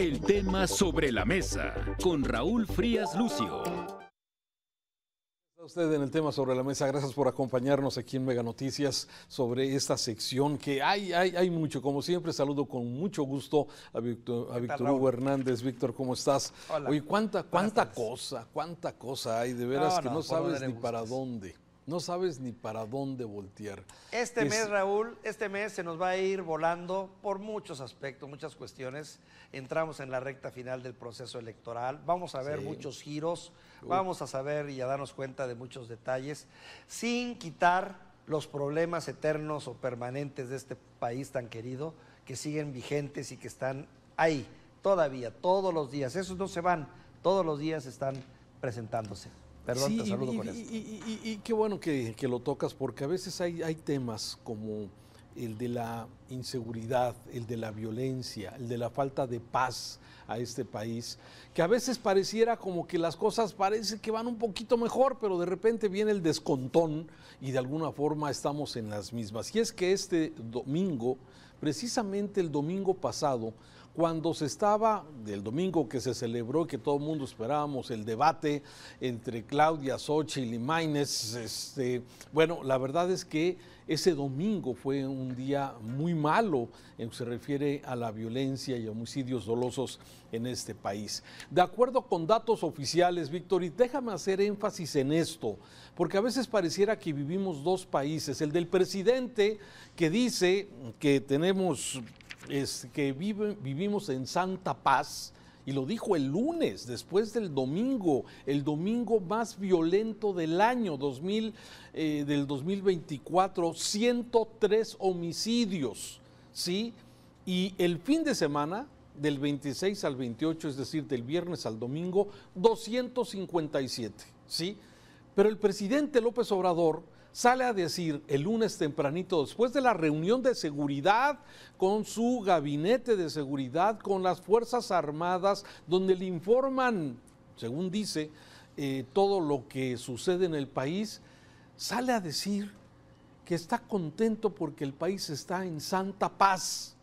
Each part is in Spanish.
El tema sobre la mesa con Raúl Frías Lucio. usted en el tema sobre la mesa. Gracias por acompañarnos aquí en Mega Noticias sobre esta sección que hay, hay, hay mucho. Como siempre, saludo con mucho gusto a Víctor, Hugo Hernández. Víctor, ¿cómo estás? Hola. cuánta, cuánta cosa, cuánta cosa hay, de veras que no sabes ni para dónde no sabes ni para dónde voltear. Este mes, Raúl, este mes se nos va a ir volando por muchos aspectos, muchas cuestiones. Entramos en la recta final del proceso electoral, vamos a ver muchos giros, vamos a saber y a darnos cuenta de muchos detalles, sin quitar los problemas eternos o permanentes de este país tan querido, que siguen vigentes y que están ahí todavía, todos los días. Esos no se van, todos los días están presentándose y, qué bueno que, lo tocas, porque a veces hay, temas como el de la inseguridad, el de la violencia, el de la falta de paz a este país, que a veces pareciera como que las cosas parecen que van un poquito mejor, pero de repente viene el descontón y de alguna forma estamos en las mismas. Y es que este domingo, precisamente el domingo pasado, cuando se estaba, del domingo que se celebró, que todo el mundo esperábamos, el debate entre Claudia Xochitl y Maynes, este, bueno, la verdad es que ese domingo fue un día muy malo en que se refiere a la violencia y a homicidios dolosos en este país. De acuerdo con datos oficiales, Víctor, y déjame hacer énfasis en esto, porque a veces pareciera que vivimos dos países, el del presidente que dice que tenemos es que vivimos en santa paz, y lo dijo el lunes, después del domingo, el domingo más violento del año 2000, eh, del 2024, 103 homicidios, ¿sí? Y el fin de semana, del 26 al 28, es decir, del viernes al domingo, 257, ¿sí? Pero el presidente López Obrador sale a decir el lunes tempranito, después de la reunión de seguridad con su gabinete de seguridad, con las Fuerzas Armadas, donde le informan, según dice, eh, todo lo que sucede en el país, sale a decir que está contento porque el país está en santa paz.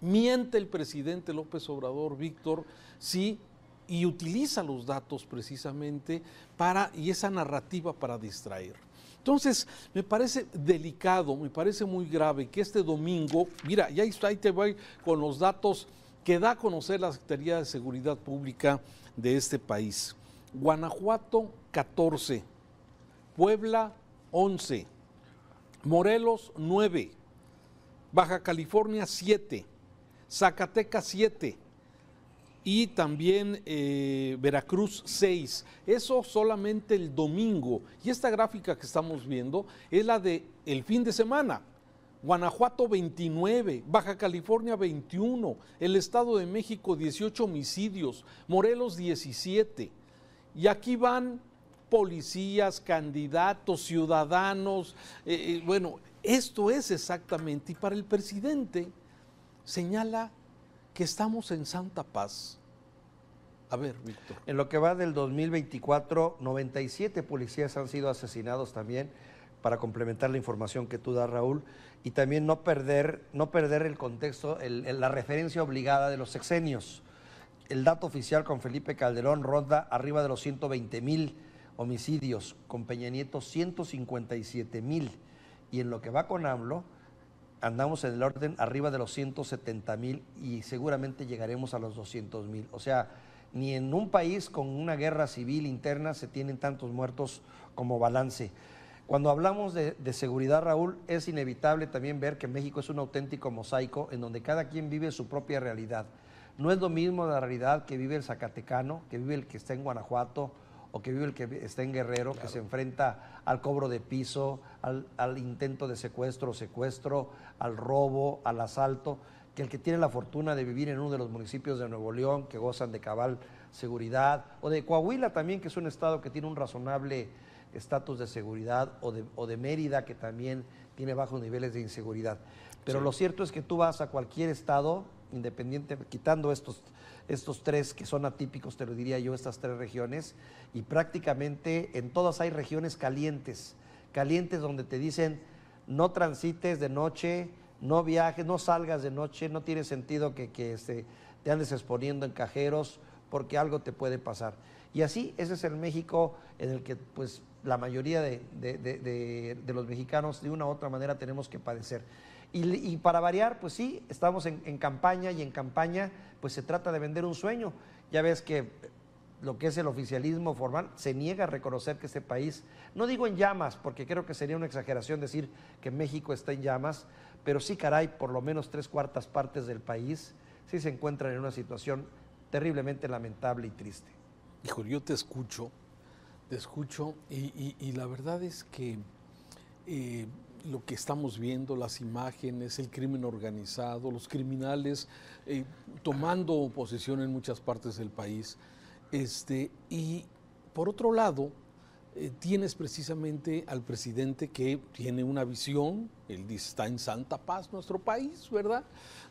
Miente el presidente López Obrador, Víctor, si y utiliza los datos precisamente para, y esa narrativa para distraer. Entonces, me parece delicado, me parece muy grave que este domingo, mira, ya ahí te voy con los datos que da a conocer la Secretaría de Seguridad Pública de este país. Guanajuato 14, Puebla 11, Morelos 9, Baja California 7, Zacatecas 7, y también eh, Veracruz 6. Eso solamente el domingo. Y esta gráfica que estamos viendo es la de el fin de semana. Guanajuato 29, Baja California 21, el Estado de México 18 homicidios, Morelos 17. Y aquí van policías, candidatos, ciudadanos. Eh, eh, bueno, esto es exactamente. Y para el presidente señala que estamos en santa paz. A ver, Víctor. En lo que va del 2024, 97 policías han sido asesinados también, para complementar la información que tú das, Raúl, y también no perder, no perder el contexto, la referencia obligada de los sexenios. El dato oficial con Felipe Calderón ronda arriba de los 120 mil homicidios, con Peña Nieto 157 mil, y en lo que va con AMLO, andamos en el orden arriba de los 170 mil y seguramente llegaremos a los 200 mil. O sea, ni en un país con una guerra civil interna se tienen tantos muertos como balance. Cuando hablamos de, de, seguridad, Raúl, es inevitable también ver que México es un auténtico mosaico en donde cada quien vive su propia realidad. No es lo mismo la realidad que vive el Zacatecano, que vive el que está en Guanajuato, o que vive el que está en Guerrero, que se enfrenta al cobro de piso, al, intento de secuestro o secuestro, al robo, al asalto, que el que tiene la fortuna de vivir en uno de los municipios de Nuevo León, que gozan de cabal seguridad, o de Coahuila también, que es un estado que tiene un razonable estatus de seguridad, o de, o de Mérida, que también tiene bajos niveles de inseguridad. Pero lo cierto es que tú vas a cualquier estado independiente, quitando estos, estos tres que son atípicos, te lo diría yo, estas tres regiones, y prácticamente en todas hay regiones calientes, calientes donde te dicen no transites de noche, no viajes, no salgas de noche, no tiene sentido que, este, te andes exponiendo en cajeros porque algo te puede pasar. Y así, ese es el México en el que pues la mayoría de, de los mexicanos de una u otra manera tenemos que padecer. Y, para variar, pues sí, estamos en, campaña y en campaña pues se trata de vender un sueño. Ya ves que lo que es el oficialismo formal se niega a reconocer que este país, no digo en llamas, porque creo que sería una exageración decir que México está en llamas, pero sí, caray, por lo menos tres cuartas partes del país sí se encuentran en una situación terriblemente lamentable y triste. Hijo, yo te escucho, te escucho y, la verdad es que eh, lo que estamos viendo, las imágenes, el crimen organizado, los criminales eh, tomando posesión en muchas partes del país. Este, y por otro lado, eh, tienes precisamente al presidente que tiene una visión, él dice, está en santa paz nuestro país, ¿verdad?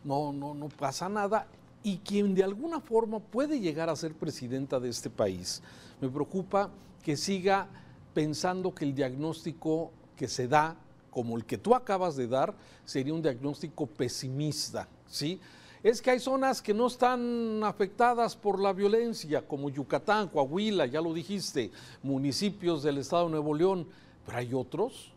No, no, no pasa nada. Y quien de alguna forma puede llegar a ser presidenta de este país. Me preocupa que siga pensando que el diagnóstico que se da como el que tú acabas de dar sería un diagnóstico pesimista, ¿sí? Es que hay zonas que no están afectadas por la violencia, como Yucatán, Coahuila, ya lo dijiste, municipios del estado de Nuevo León, pero hay otros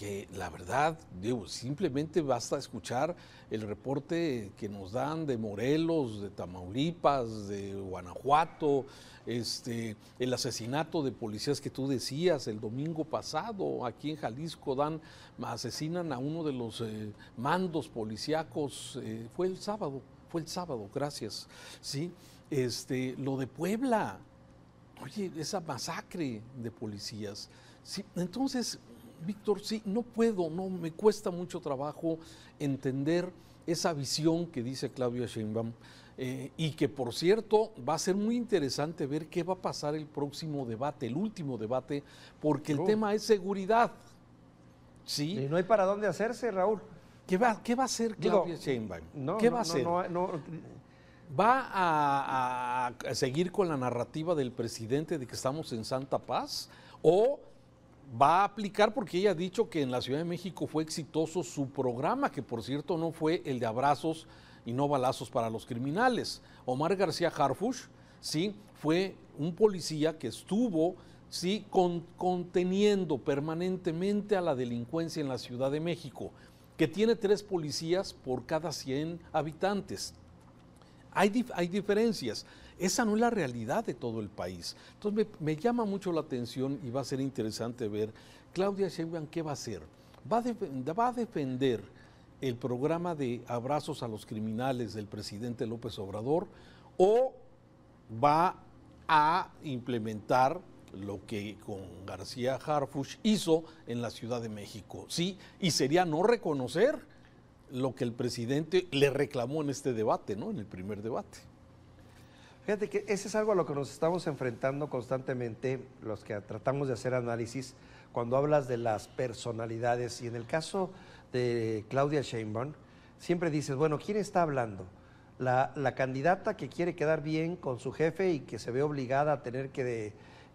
que la verdad, simplemente basta escuchar el reporte que nos dan de Morelos, de Tamaulipas, de Guanajuato, este, el asesinato de policías que tú decías el domingo pasado, aquí en Jalisco dan, asesinan a uno de los eh, mandos policíacos, eh, fue el sábado, fue el sábado, gracias, ¿sí? Este, lo de Puebla, oye, esa masacre de policías, ¿sí? Entonces, Víctor, sí, no puedo, no, me cuesta mucho trabajo entender esa visión que dice Claudia Sheinbaum. Eh, y que por cierto va a ser muy interesante ver qué va a pasar el próximo debate, el último debate, porque el oh. tema es seguridad. ¿Sí? Y no hay para dónde hacerse, Raúl. ¿Qué va, qué va a hacer Claudia Sheinbaum? ¿Qué va a hacer? ¿Va a seguir con la narrativa del presidente de que estamos en Santa Paz? ¿O va a aplicar porque ella ha dicho que en la Ciudad de México fue exitoso su programa, que por cierto no fue el de abrazos y no balazos para los criminales. Omar García Harfush, sí, fue un policía que estuvo, sí, conteniendo permanentemente a la delincuencia en la Ciudad de México, que tiene tres policías por cada 100 habitantes. Hay, hay diferencias esa no es la realidad de todo el país. Entonces me, llama mucho la atención y va a ser interesante ver Claudia Sheinbaum qué va a hacer. Va a, va a defender el programa de abrazos a los criminales del presidente López Obrador o va a implementar lo que con García Harfush hizo en la Ciudad de México. Sí, y sería no reconocer lo que el presidente le reclamó en este debate, ¿no? En el primer debate. Fíjate que ese es algo a lo que nos estamos enfrentando constantemente los que tratamos de hacer análisis cuando hablas de las personalidades y en el caso de Claudia Sheinbaum, siempre dices, bueno, ¿quién está hablando? La, candidata que quiere quedar bien con su jefe y que se ve obligada a tener que,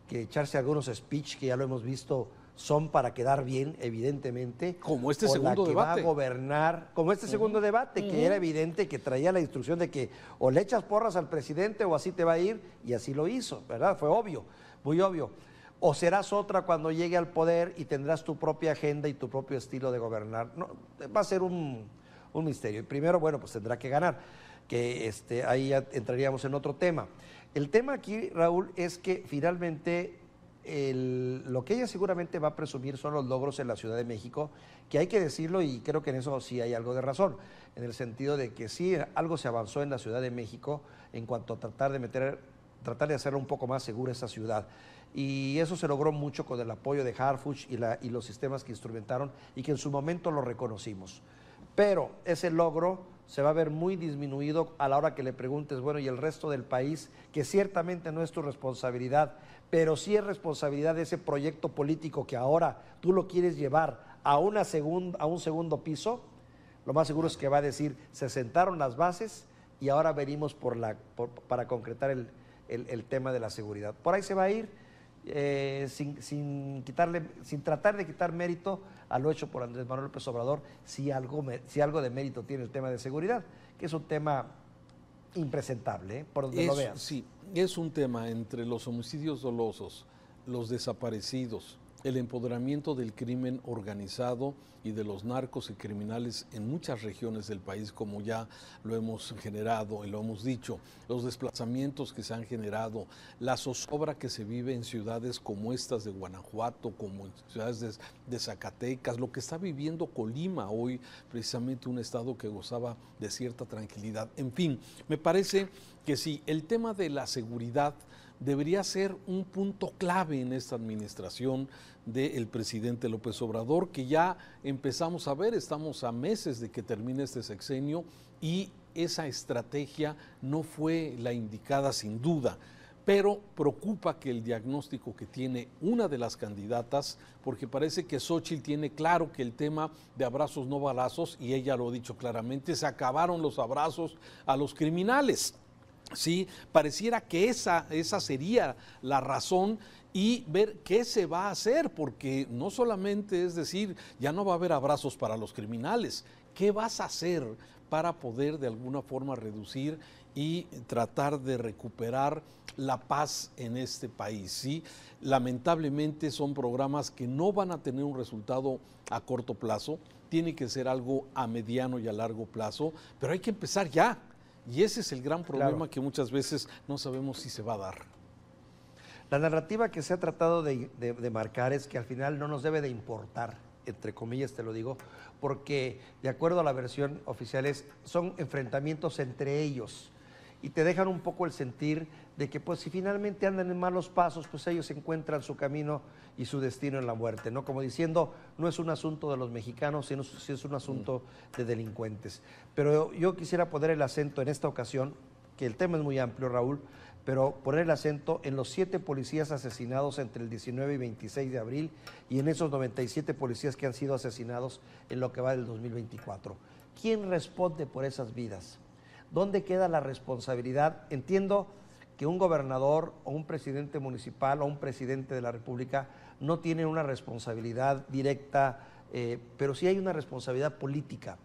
que echarse algunos speech que ya lo hemos visto son para quedar bien, evidentemente. Como este segundo la que debate. va a gobernar, como este segundo debate, que era evidente que traía la instrucción de que o le echas porras al presidente o así te va a ir, y así lo hizo, ¿verdad? Fue obvio, muy obvio. O serás otra cuando llegue al poder y tendrás tu propia agenda y tu propio estilo de gobernar. No, va a ser un, misterio. Y primero, bueno, pues tendrá que ganar, que este, ahí entraríamos en otro tema. El tema aquí, Raúl, es que finalmente lo que ella seguramente va a presumir son los logros en la Ciudad de México, que hay que decirlo y creo que en eso sí hay algo de razón, en el sentido de que sí algo se avanzó en la Ciudad de México en cuanto a tratar de meter, tratar de hacer un poco más segura esa ciudad. Y eso se logró mucho con el apoyo de Harfuch y los sistemas que instrumentaron y que en su momento lo reconocimos. Pero ese logro se va a ver muy disminuido a la hora que le preguntes, bueno, y el resto del país, que ciertamente no es tu responsabilidad, pero sí es responsabilidad de ese proyecto político que ahora tú lo quieres llevar a, una a un segundo piso, lo más seguro es que va a decir, se sentaron las bases y ahora venimos por la, para concretar el tema de la seguridad. Por ahí se va a ir eh, sin, quitarle, sin tratar de quitar mérito a ah, lo hecho por Andrés Manuel López Obrador, si algo, si algo de mérito tiene el tema de seguridad, que es un tema impresentable, ¿eh? por donde lo veas. Sí, es un tema entre los homicidios dolosos, los desaparecidos, el empoderamiento del crimen organizado y de los narcos y criminales en muchas regiones del país, como ya lo hemos generado y lo hemos dicho, los desplazamientos que se han generado, la zozobra que se vive en ciudades como estas de Guanajuato, como en ciudades de, Zacatecas, lo que está viviendo Colima hoy, precisamente un estado que gozaba de cierta tranquilidad. En fin, me parece que si el tema de la seguridad debería ser un punto clave en esta administración del presidente López Obrador, que ya empezamos a ver, estamos a meses de que termine este sexenio y esa estrategia no fue la indicada sin duda pero preocupa que el diagnóstico que tiene una de las candidatas, porque parece que Xochitl tiene claro que el tema de abrazos no balazos, y ella lo ha dicho claramente, se acabaron los abrazos a los criminales. Sí, pareciera que esa, esa sería la razón y ver qué se va a hacer, porque no solamente es decir, ya no va a haber abrazos para los criminales, ¿qué vas a hacer para poder de alguna forma reducir y tratar de recuperar la paz en este país? ¿sí? Lamentablemente son programas que no van a tener un resultado a corto plazo, tiene que ser algo a mediano y a largo plazo, pero hay que empezar ya y ese es el gran problema que muchas veces no sabemos si se va a dar. La narrativa que se ha tratado de, marcar es que al final no nos debe de importar, entre comillas te lo digo, porque de acuerdo a la versión oficial son enfrentamientos entre ellos y te dejan un poco el sentir de que pues si finalmente andan en malos pasos, pues ellos encuentran su camino y su destino en la muerte, ¿no? Como diciendo, no es un asunto de los mexicanos, sino si es un asunto de delincuentes. Pero yo quisiera poner el acento en esta ocasión, que el tema es muy amplio, Raúl, pero poner el acento en los siete policías asesinados entre el 19 y 26 de abril y en esos 97 policías que han sido asesinados en lo que va del 2024. ¿Quién responde por esas vidas? ¿Dónde queda la responsabilidad? Entiendo que un gobernador o un presidente municipal o un presidente de la República no tiene una responsabilidad directa, eh, pero sí hay una responsabilidad política.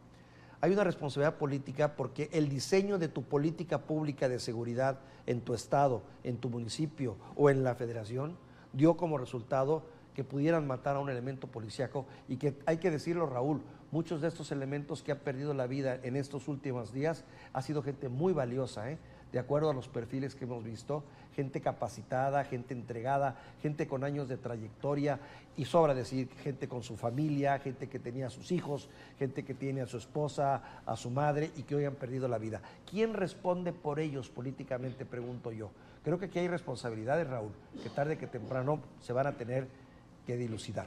Hay una responsabilidad política porque el diseño de tu política pública de seguridad en tu estado, en tu municipio o en la federación dio como resultado que pudieran matar a un elemento policíaco y que hay que decirlo Raúl, muchos de estos elementos que han perdido la vida en estos últimos días ha sido gente muy valiosa, ¿eh? de acuerdo a los perfiles que hemos visto, gente capacitada, gente entregada, gente con años de trayectoria y sobra decir, gente con su familia, gente que tenía a sus hijos, gente que tiene a su esposa, a su madre y que hoy han perdido la vida. ¿Quién responde por ellos políticamente, pregunto yo? Creo que aquí hay responsabilidades, Raúl, que tarde que temprano se van a tener que dilucidar.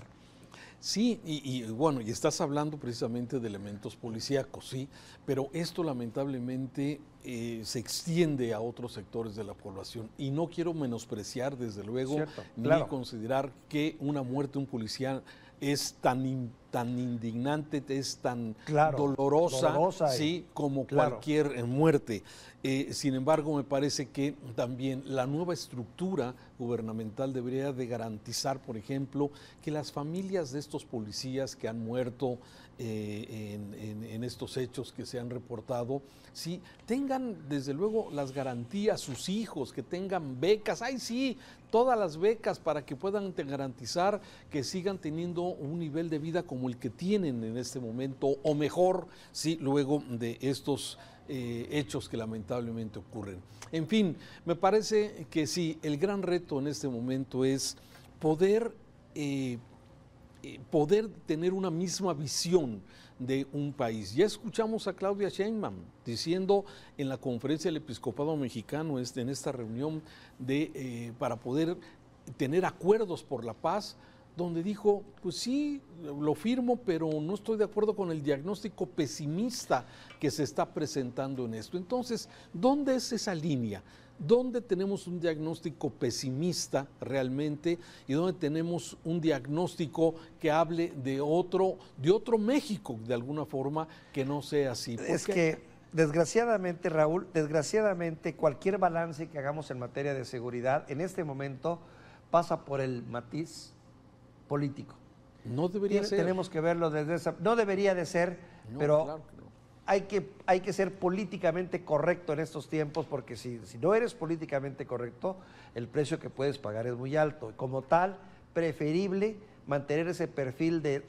Sí, y, bueno, y estás hablando precisamente de elementos policíacos, sí, pero esto lamentablemente eh, se extiende a otros sectores de la población y no quiero menospreciar, desde luego, ni considerar que una muerte de un policía es tan importante tan indignante, es tan dolorosa, sí, como cualquier eh, muerte. Eh, sin embargo, me parece que también la nueva estructura gubernamental debería de garantizar, por ejemplo, que las familias de estos policías que han muerto eh, en, estos hechos que se han reportado, sí, tengan desde luego las garantías, sus hijos, que tengan becas, ay sí, todas las becas para que puedan garantizar que sigan teniendo un nivel de vida como el que tienen en este momento, o mejor, sí, luego de estos eh, hechos que lamentablemente ocurren. En fin, me parece que sí, el gran reto en este momento es poder, eh, eh, poder tener una misma visión de un país. Ya escuchamos a Claudia Sheinbaum diciendo en la conferencia del Episcopado Mexicano, este, en esta reunión de, para poder tener acuerdos por la paz, donde dijo, pues sí, lo firmo, pero no estoy de acuerdo con el diagnóstico pesimista que se está presentando en esto. Entonces, ¿dónde es esa línea? ¿Dónde tenemos un diagnóstico pesimista realmente y dónde tenemos un diagnóstico que hable de otro, de otro México de alguna forma que no sea así? Es que desgraciadamente, Raúl, desgraciadamente cualquier balance que hagamos en materia de seguridad en este momento pasa por el matiz político. No debería ser. Tenemos que verlo desde esa... No debería de ser, pero hay, que, hay que ser políticamente correcto en estos tiempos porque si, no eres políticamente correcto, el precio que puedes pagar es muy alto. como tal, preferible mantener ese perfil de,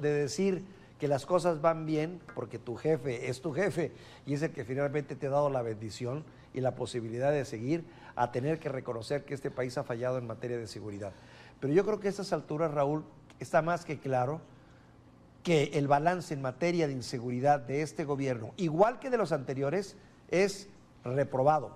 de decir que las cosas van bien porque tu jefe es tu jefe y es el que finalmente te ha dado la bendición y la posibilidad de seguir a tener que reconocer que este país ha fallado en materia de seguridad. Pero yo creo que a estas alturas, Raúl, está más que claro que el balance en materia de inseguridad de este gobierno, igual que de los anteriores, es reprobado.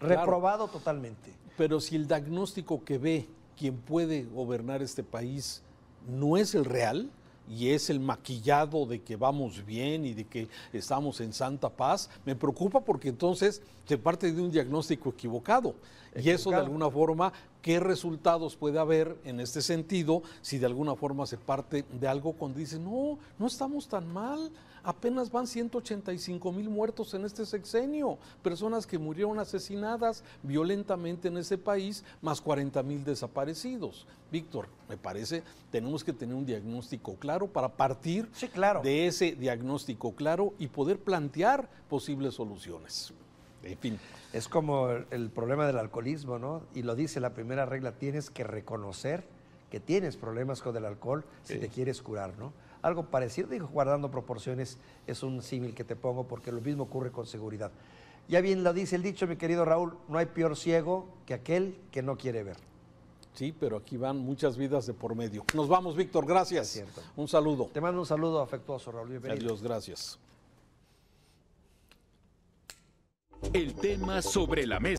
Reprobado totalmente. Pero si el diagnóstico que ve quien puede gobernar este país no es el real, y es el maquillado de que vamos bien y de que estamos en santa paz, me preocupa porque entonces se parte de un diagnóstico equivocado. Y eso de alguna forma, ¿qué resultados puede haber en este sentido si de alguna forma se parte de algo cuando dice, no, no estamos tan mal? apenas van 185 mil muertos en este sexenio, personas que murieron asesinadas violentamente en ese país, más 40 mil desaparecidos. Víctor, me parece, tenemos que tener un diagnóstico claro para partir de ese diagnóstico claro y poder plantear posibles soluciones. En fin. Es como el problema del alcoholismo, ¿no? Y lo dice la primera regla, tienes que reconocer que tienes problemas con el alcohol si te quieres curar, ¿no? algo parecido, digo, guardando proporciones, es un símil que te pongo porque lo mismo ocurre con seguridad. Ya bien lo dice el dicho, mi querido Raúl, no hay peor ciego que aquel que no quiere ver. Sí, pero aquí van muchas vidas de por medio. Nos vamos, Víctor, gracias. un saludo. Te mando un saludo afectuoso, Raúl. Adiós, gracias. El tema sobre la mesa.